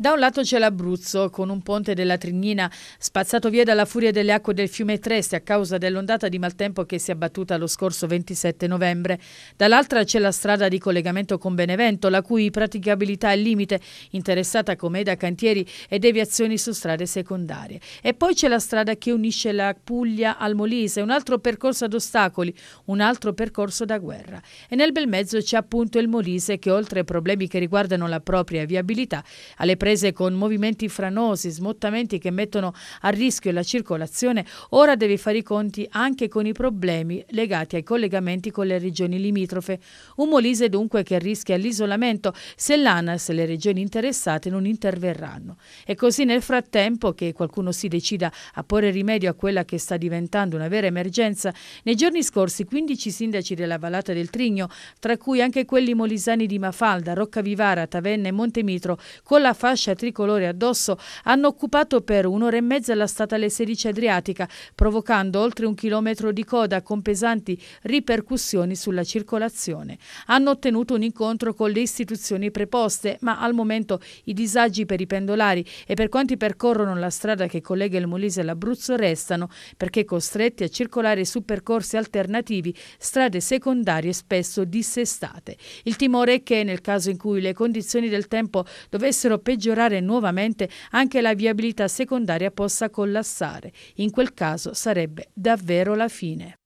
Da un lato c'è l'Abruzzo, con un ponte della Trignina spazzato via dalla furia delle acque del fiume Treste a causa dell'ondata di maltempo che si è abbattuta lo scorso 27 novembre. Dall'altra c'è la strada di collegamento con Benevento, la cui praticabilità è limite, interessata come da cantieri e deviazioni su strade secondarie. E poi c'è la strada che unisce la Puglia al Molise, un altro percorso ad ostacoli, un altro percorso da guerra. E nel bel mezzo c'è appunto il Molise che oltre ai problemi che riguardano la propria viabilità, alle pre prese con movimenti franosi, smottamenti che mettono a rischio la circolazione, ora deve fare i conti anche con i problemi legati ai collegamenti con le regioni limitrofe. Un Molise dunque che rischia l'isolamento se l'ANAS e le regioni interessate non interverranno. E così nel frattempo che qualcuno si decida a porre rimedio a quella che sta diventando una vera emergenza, nei giorni scorsi 15 sindaci della Vallata del Trigno, tra cui anche quelli molisani di Mafalda, Roccavivara, Tavenna e Montemitro, con la fascia fascia tricolore addosso hanno occupato per un'ora e mezza la statale 16 Adriatica, provocando oltre un chilometro di coda con pesanti ripercussioni sulla circolazione. Hanno ottenuto un incontro con le istituzioni preposte, ma al momento i disagi per i pendolari e per quanti percorrono la strada che collega il Molise all'Abruzzo restano, perché costretti a circolare su percorsi alternativi, strade secondarie spesso dissestate. Il timore è che nel caso in cui le condizioni del tempo dovessero peggiorare peggiorare nuovamente anche la viabilità secondaria possa collassare. In quel caso sarebbe davvero la fine.